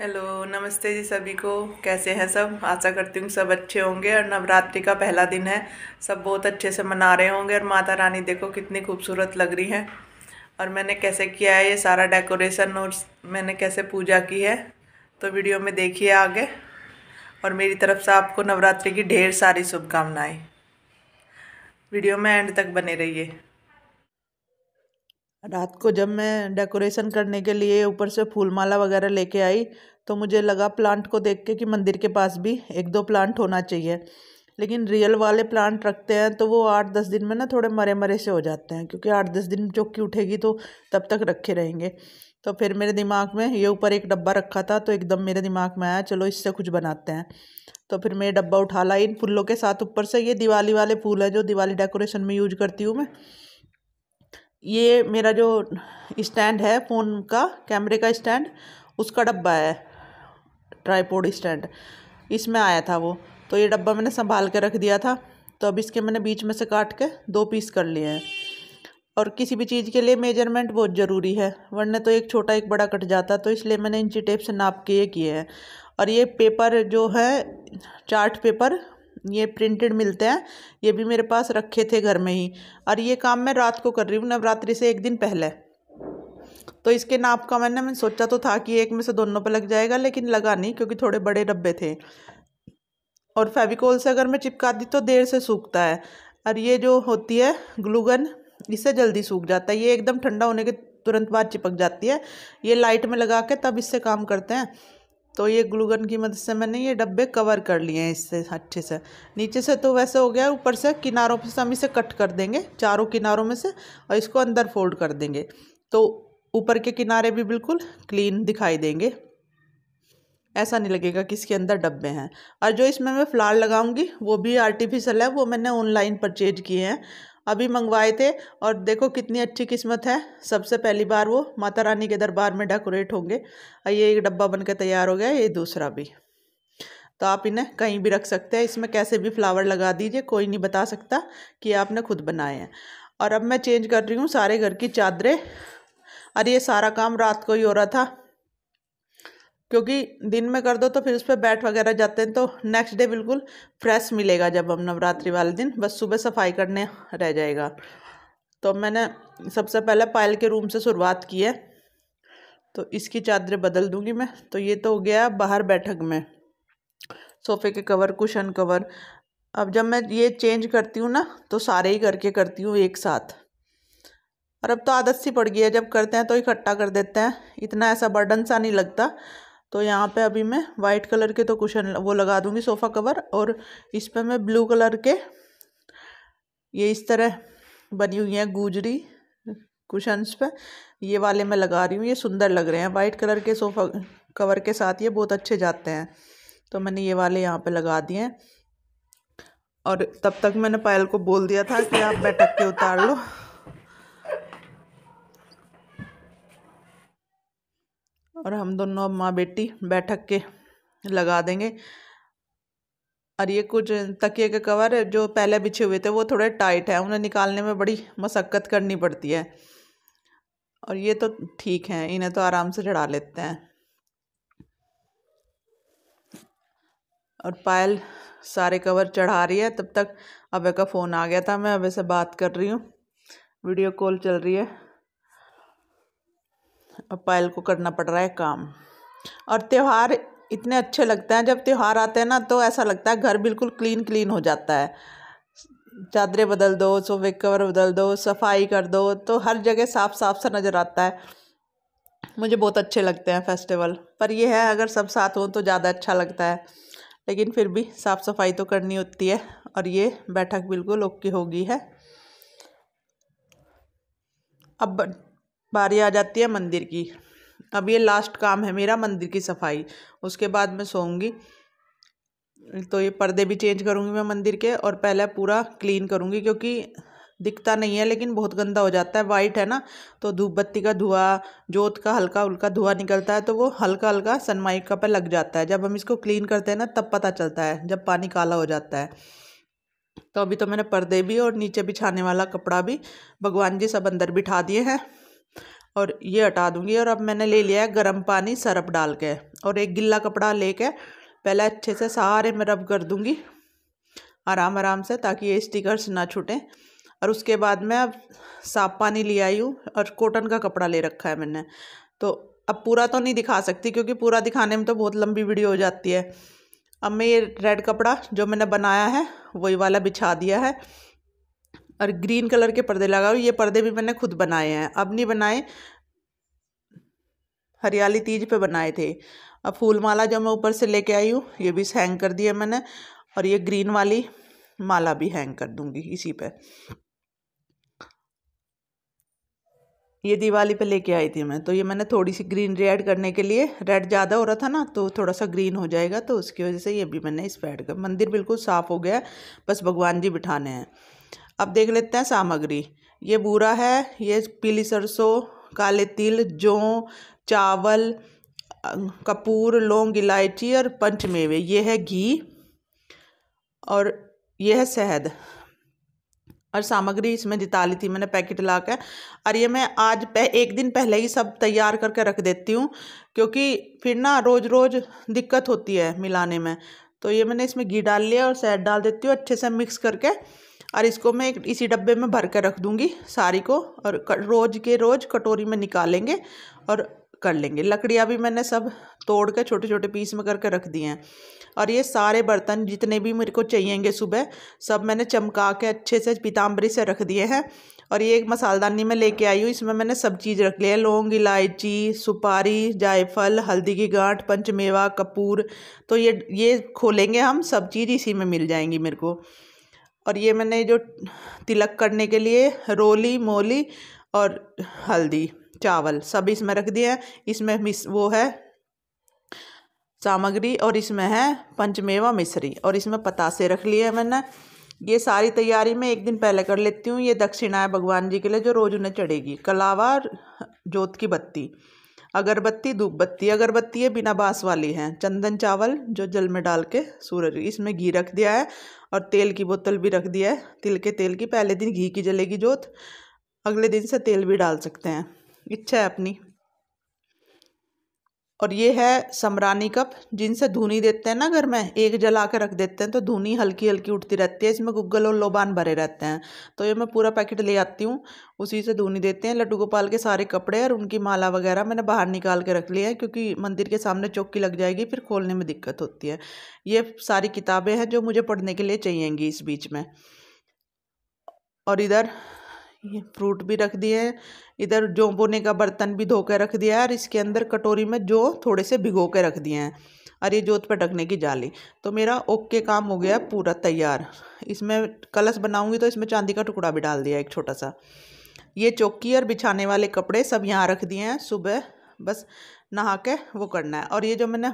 hello नमस्ते जी सभी को कैसे हैं सब आशा करती हूँ सब अच्छे होंगे और नवरात्रि का पहला दिन है सब बहुत अच्छे से मना रहे होंगे और माता रानी देखो कितनी खूबसूरत लग रही हैं और मैंने कैसे किया है ये सारा डेकोरेशन और मैंने कैसे पूजा की है तो वीडियो में देखिए आगे और मेरी तरफ से आपको नवरात्रि की ढेर सारी शुभकामनाएँ वीडियो में एंड तक बने रहिए रात को जब मैं डेकोरेशन करने के लिए ऊपर से फूल माला वगैरह लेके आई तो मुझे लगा प्लांट को देख के कि मंदिर के पास भी एक दो प्लांट होना चाहिए लेकिन रियल वाले प्लांट रखते हैं तो वो आठ दस दिन में ना थोड़े मरे मरे से हो जाते हैं क्योंकि आठ दस दिन चौकी उठेगी तो तब तक रखे रहेंगे तो फिर मेरे दिमाग में ये ऊपर एक डब्बा रखा था तो एकदम मेरे दिमाग में आया चलो इससे कुछ बनाते हैं तो फिर मैं डब्बा उठा ला इन फूलों के साथ ऊपर से ये दिवाली वाले फूल हैं जो दिवाली डेकोरेशन में यूज करती हूँ मैं ये मेरा जो स्टैंड है फ़ोन का कैमरे का स्टैंड उसका डब्बा है ट्राईपोड स्टैंड इसमें आया था वो तो ये डब्बा मैंने संभाल के रख दिया था तो अब इसके मैंने बीच में से काट के दो पीस कर लिए हैं और किसी भी चीज़ के लिए मेजरमेंट बहुत ज़रूरी है वरना तो एक छोटा एक बड़ा कट जाता तो इसलिए मैंने इंची टेप से नाप के ये किए हैं और ये पेपर जो है चार्ट पेपर ये प्रिंटेड मिलते हैं ये भी मेरे पास रखे थे घर में ही और ये काम मैं रात को कर रही हूँ नवरात्रि से एक दिन पहले तो इसके नाप का मैंने मैंने सोचा तो था कि एक में से दोनों पर लग जाएगा लेकिन लगा नहीं क्योंकि थोड़े बड़े डब्बे थे और फेविकोल से अगर मैं चिपका दी तो देर से सूखता है और ये जो होती है ग्लूगन इससे जल्दी सूख जाता है ये एकदम ठंडा होने के तुरंत बाद चिपक जाती है ये लाइट में लगा के तब इससे काम करते हैं तो ये ग्लूगन की मदद से मैंने ये डब्बे कवर कर लिए हैं इससे अच्छे से नीचे से तो वैसे हो गया ऊपर से किनारों से हम इसे कट कर देंगे चारों किनारों में से और इसको अंदर फोल्ड कर देंगे तो ऊपर के किनारे भी बिल्कुल क्लीन दिखाई देंगे ऐसा नहीं लगेगा कि इसके अंदर डब्बे हैं और जो इसमें मैं फ्लार लगाऊंगी वो भी आर्टिफिशियल है वो मैंने ऑनलाइन परचेज किए हैं अभी मंगवाए थे और देखो कितनी अच्छी किस्मत है सबसे पहली बार वो माता रानी के दरबार में डेकोरेट होंगे और ये एक डब्बा बनकर तैयार हो गया ये दूसरा भी तो आप इन्हें कहीं भी रख सकते हैं इसमें कैसे भी फ्लावर लगा दीजिए कोई नहीं बता सकता कि आपने खुद बनाए हैं और अब मैं चेंज कर रही हूँ सारे घर की चादरें और ये सारा काम रात को ही हो रहा था क्योंकि दिन में कर दो तो फिर उस पर बैठ वगैरह जाते हैं तो नेक्स्ट डे बिल्कुल फ्रेश मिलेगा जब हम नवरात्रि वाले दिन बस सुबह सफाई करने रह जाएगा तो मैंने सबसे पहले पायल के रूम से शुरुआत की है तो इसकी चादरें बदल दूंगी मैं तो ये तो हो गया बाहर बैठक में सोफ़े के कवर कुशन कवर अब जब मैं ये चेंज करती हूँ ना तो सारे ही करके करती हूँ एक साथ और अब तो आदत सी पड़ गई है जब करते हैं तो इकट्ठा कर देते हैं इतना ऐसा बर्डन सा नहीं लगता तो यहाँ पे अभी मैं वाइट कलर के तो कुशन वो लगा दूँगी सोफ़ा कवर और इस पर मैं ब्लू कलर के ये इस तरह बनी हुई हैं गुजरी कुशंस पे ये वाले मैं लगा रही हूँ ये सुंदर लग रहे हैं वाइट कलर के सोफ़ा कवर के साथ ये बहुत अच्छे जाते हैं तो मैंने ये वाले यहाँ पे लगा दिए हैं और तब तक मैंने पायल को बोल दिया था कि आप बैठक के उतार लो और हम दोनों अब माँ बेटी बैठक के लगा देंगे और ये कुछ तकिए के कवर जो पहले बिछे हुए थे वो थोड़े टाइट हैं उन्हें निकालने में बड़ी मशक्क़त करनी पड़ती है और ये तो ठीक है इन्हें तो आराम से चढ़ा लेते हैं और पायल सारे कवर चढ़ा रही है तब तक अबे का फ़ोन आ गया था मैं अबे से बात कर रही हूँ वीडियो कॉल चल रही है पायल को करना पड़ रहा है काम और त्यौहार इतने अच्छे लगते हैं जब त्यौहार आते हैं ना तो ऐसा लगता है घर बिल्कुल क्लीन क्लीन हो जाता है चादरें बदल दो सोफे कवर बदल दो सफाई कर दो तो हर जगह साफ साफ सा नज़र आता है मुझे बहुत अच्छे लगते हैं फेस्टिवल पर यह है अगर सब साथ हों तो ज़्यादा अच्छा लगता है लेकिन फिर भी साफ़ सफाई तो करनी होती है और ये बैठक बिल्कुल ओके होगी है अब बारी आ जाती है मंदिर की अब ये लास्ट काम है मेरा मंदिर की सफाई उसके बाद मैं सोऊंगी तो ये पर्दे भी चेंज करूँगी मैं मंदिर के और पहले पूरा क्लीन करूँगी क्योंकि दिखता नहीं है लेकिन बहुत गंदा हो जाता है वाइट है ना तो धूप बत्ती का धुआं जोत का हल्का हल्का धुआं निकलता है तो वो हल्का हल्का सनमाइका पर लग जाता है जब हम इसको क्लीन करते हैं ना तब पता चलता है जब पानी काला हो जाता है तो अभी तो मैंने पर्दे भी और नीचे बिछाने वाला कपड़ा भी भगवान जी सब अंदर बिठा दिए हैं और ये हटा दूँगी और अब मैंने ले लिया है गर्म पानी सरफ डाल के और एक गिल्ला कपड़ा ले कर पहले अच्छे से सारे में रब कर दूँगी आराम आराम से ताकि ये स्टिकर्स ना छूटें और उसके बाद मैं अब साफ पानी ले आई हूँ और कॉटन का कपड़ा ले रखा है मैंने तो अब पूरा तो नहीं दिखा सकती क्योंकि पूरा दिखाने में तो बहुत लंबी वीडियो हो जाती है अब मैं ये रेड कपड़ा जो मैंने बनाया है वही वाला बिछा दिया है और ग्रीन कलर के पर्दे लगाओ ये पर्दे भी मैंने खुद बनाए हैं अब नहीं बनाए हरियाली तीज पे बनाए थे अब फूल माला जो मैं ऊपर से लेके आई हूँ ये भी हैंग कर दिया मैंने और ये ग्रीन वाली माला भी हैंग कर दूंगी इसी पे ये दिवाली पे लेके आई थी मैं तो ये मैंने थोड़ी सी ग्रीन रेड करने के लिए रेड ज़्यादा हो रहा था ना तो थोड़ा सा ग्रीन हो जाएगा तो उसकी वजह से ये भी मैंने इस पर ऐड कर मंदिर बिल्कुल साफ़ हो गया बस भगवान जी बिठाने हैं अब देख लेते हैं सामग्री ये बूरा है ये पीली सरसों काले तिल जौ चावल कपूर लौंग इलायची और पंचमेवे ये है घी और ये है शहद और सामग्री इसमें जिता ली थी मैंने पैकेट ला कर और ये मैं आज पह, एक दिन पहले ही सब तैयार करके रख देती हूँ क्योंकि फिर ना रोज़ रोज़ दिक्कत होती है मिलाने में तो ये मैंने इसमें घी डाल लिया और शहद डाल देती हूँ अच्छे से मिक्स करके और इसको मैं इसी डब्बे में भर कर रख दूँगी सारी को और रोज़ के रोज़ कटोरी में निकालेंगे और कर लेंगे लकड़ियाँ भी मैंने सब तोड़ कर छोटे छोटे पीस में करके रख दिए हैं और ये सारे बर्तन जितने भी मेरे को चाहिएंगे सुबह सब मैंने चमका के अच्छे से पीताम्बरी से रख दिए हैं और ये एक मसालदानी में लेके आई हूँ इसमें मैंने सब चीज़ रख लिया है लौंग इलायची सुपारी जायफल हल्दी की गांठ पंचमेवा कपूर तो ये ये खोलेंगे हम सब चीज़ इसी में मिल जाएंगी मेरे को और ये मैंने जो तिलक करने के लिए रोली मोली और हल्दी चावल सब इसमें रख दिए हैं इसमें मिस वो है सामग्री और इसमें है पंचमेवा मिश्री और इसमें पतासे रख लिए हैं मैंने ये सारी तैयारी मैं एक दिन पहले कर लेती हूँ ये दक्षिणाएँ भगवान जी के लिए जो रोज़ उन्हें चढ़ेगी कलावा जोत की बत्ती अगरबत्ती धूपबत्ती अगरबत्ती ये बिना बांस वाली हैं चंदन चावल जो जल में डाल के सूरज इसमें घी रख दिया है और तेल की बोतल भी रख दिया है तिल के तेल की पहले दिन घी की जलेगी जोत अगले दिन से तेल भी डाल सकते हैं इच्छा है अपनी और ये है समरानी कप जिनसे धुनी देते हैं ना घर में एक जला के रख देते हैं तो धुनी हल्की हल्की उठती रहती है इसमें गुग्गल और लोबान भरे रहते हैं तो ये मैं पूरा पैकेट ले आती हूँ उसी से धुनी देते हैं लड्डू गोपाल के सारे कपड़े और उनकी माला वगैरह मैंने बाहर निकाल के रख लिया है क्योंकि मंदिर के सामने चौकी लग जाएगी फिर खोलने में दिक्कत होती है ये सारी किताबें हैं जो मुझे पढ़ने के लिए चाहिएंगी इस बीच में और इधर फ्रूट भी रख दिए हैं इधर जो बोने का बर्तन भी धो के रख दिया है और इसके अंदर कटोरी में जो थोड़े से भिगो के रख दिए हैं और ये जोत पर ढकने की जाली तो मेरा ओके काम हो गया पूरा तैयार इसमें कलश बनाऊंगी तो इसमें चांदी का टुकड़ा भी डाल दिया एक छोटा सा ये चौकी और बिछाने वाले कपड़े सब यहाँ रख दिए हैं सुबह बस नहा के वो करना है और ये जो मैंने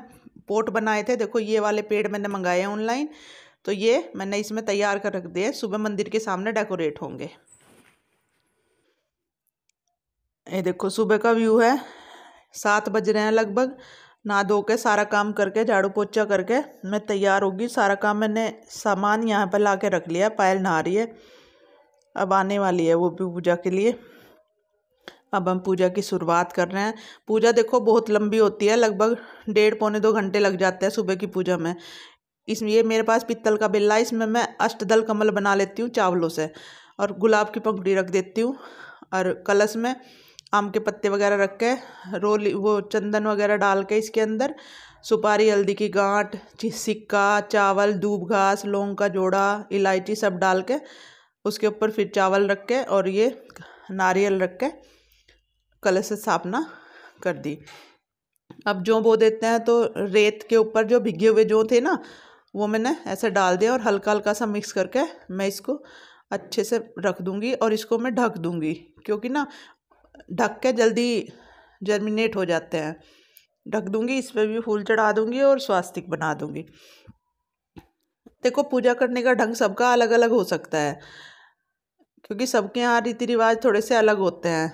पोट बनाए थे देखो ये वाले पेड़ मैंने मंगाए ऑनलाइन तो ये मैंने इसमें तैयार कर रख दिए सुबह मंदिर के सामने डेकोरेट होंगे ये देखो सुबह का व्यू है सात बज रहे हैं लगभग नहा धो के सारा काम करके झाड़ू पोछा करके मैं तैयार होगी सारा काम मैंने सामान यहाँ पर ला के रख लिया पायल नहा रही है अब आने वाली है वो भी पूजा के लिए अब हम पूजा की शुरुआत कर रहे हैं पूजा देखो बहुत लंबी होती है लगभग डेढ़ पौने दो घंटे लग जाते हैं सुबह की पूजा में इसमें ये मेरे पास पित्तल का बिल्ला इसमें मैं अष्टदल कमल बना लेती हूँ चावलों से और गुलाब की पंखुड़ी रख देती हूँ और कलश में आम के पत्ते वगैरह रख के रोली वो चंदन वगैरह डाल के इसके अंदर सुपारी हल्दी की गांठ सिक्का चावल दूब घास लौंग का जोड़ा इलायची सब डाल के उसके ऊपर फिर चावल रख के और ये नारियल रख के कलश स्थापना कर दी अब जो बो देते हैं तो रेत के ऊपर जो भिगे हुए जो थे ना वो मैंने ऐसे डाल दिया और हल्का हल्का सा मिक्स करके मैं इसको अच्छे से रख दूंगी और इसको मैं ढक दूंगी क्योंकि ना ढक के जल्दी जर्मिनेट हो जाते हैं ढक दूंगी इस पर भी फूल चढ़ा दूंगी और स्वास्तिक बना दूंगी देखो पूजा करने का ढंग सबका अलग अलग हो सकता है क्योंकि सबके यहाँ रीति रिवाज थोड़े से अलग होते हैं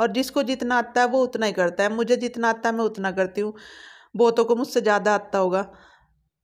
और जिसको जितना आता है वो उतना ही करता है मुझे जितना आता है मैं उतना करती हूँ बहुतों को मुझसे ज़्यादा आता होगा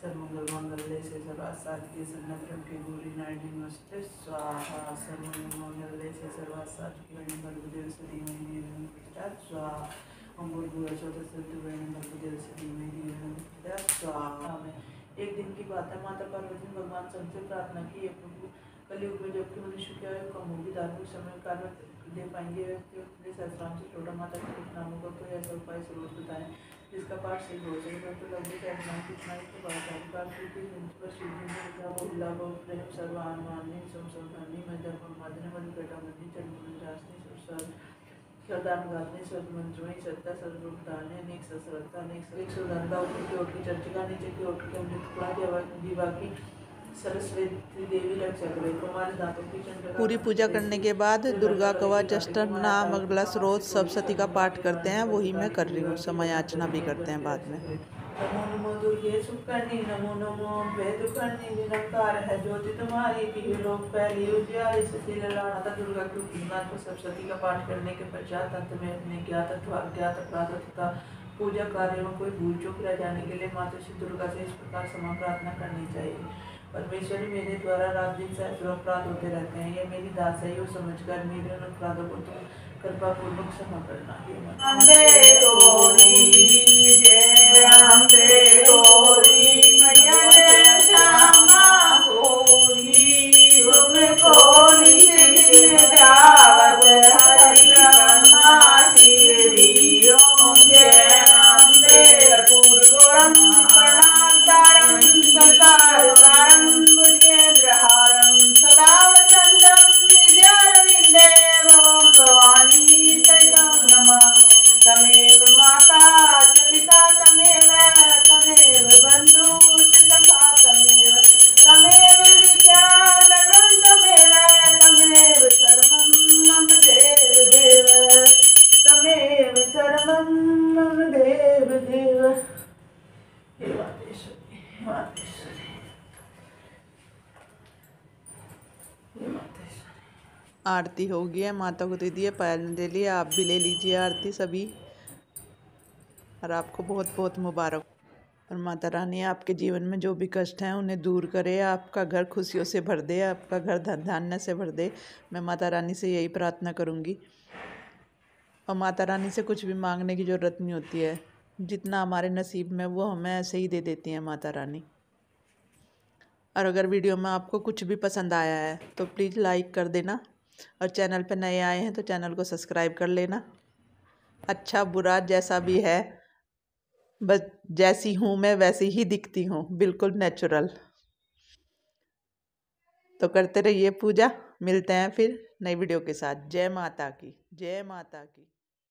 सर मंगल मंगल्य से सर्वासाद के सन्नभ्रम के गौरी नारायणी नमस्ते स्वाहा सर मंगल मंगल्य से सर्वासाद के वर्ण भर्गदेव से धीमहि नमस्कार स्वाहा हम भूल चौथे सत्य वर्ण भर्गदेव से धीमहि नमस्कार स्वाहा एक दिन की बात है माता पार्वती भगवान सबसे प्रार्थना की प्रभु कलयुग में जबकि मनुष्य क्या है कम होगी धार्मिक समय कार्य दे पाएंगे व्यक्ति अपने सहस्राम से छोटा माता के नामों का कोई ऐसा उपाय जरूर बताएं इसका पार्ट सही हो जाएगा तो लंबे कहना कितना ही तो बात आगे बात क्योंकि पर श्रीजन सर्वान मान्य सम सर्वानी मैं जब धर्म माधन मन कटामनी चंद्रमन रासनी सुरसर सरदान गाने मंजूरी सत्ता सब सर्वरूपदाने नेक ससरता अनेक एक सुनंदा ऊपर की ओर की चर्चिका नीचे की ओर की अमृत खुला दिवा की सरस्वती देवी पूरी पूजा करने के बाद दुर्गा कवा जष्टम नाम अगला स्रोत सप्तती का पाठ करते हैं वही मैं कर रही हूँ याचना भी करते हैं बाद में नमो नमो दुर्गे नमो नमो निरंकार है ज्योति तुम्हारी लोक पहली दुर्गा की उपमा को का पाठ करने के पश्चात अंत में अपने ज्ञात अज्ञात अपराध तथा पूजा कार्यों में कोई भूल चुक रह जाने के लिए माता श्री दुर्गा से इस प्रकार समा प्रार्थना करनी चाहिए परमेश्वरी मेरे द्वारा रात दिन सहस्रों अपराध होते रहते हैं यह मेरी दासाई और समझ कर मेरे उन अपराधों को तुम तो कृपा पूर्वक क्षमा करना हे आरती होगी है माता को दे दिए है पायल ने दे लिए आप भी ले लीजिए आरती सभी और आपको बहुत बहुत मुबारक और माता रानी आपके जीवन में जो भी कष्ट हैं उन्हें दूर करे आपका घर खुशियों से भर दे आपका घर धन धान्य से भर दे मैं माता रानी से यही प्रार्थना करूँगी और माता रानी से कुछ भी मांगने की ज़रूरत नहीं होती है जितना हमारे नसीब में वो हमें ऐसे ही दे देती हैं माता रानी और अगर वीडियो में आपको कुछ भी पसंद आया है तो प्लीज़ लाइक कर देना और चैनल पर नए आए हैं तो चैनल को सब्सक्राइब कर लेना अच्छा बुरा जैसा भी है बस जैसी हूँ मैं वैसी ही दिखती हूँ बिल्कुल नेचुरल तो करते रहिए पूजा मिलते हैं फिर नई वीडियो के साथ जय माता की जय माता की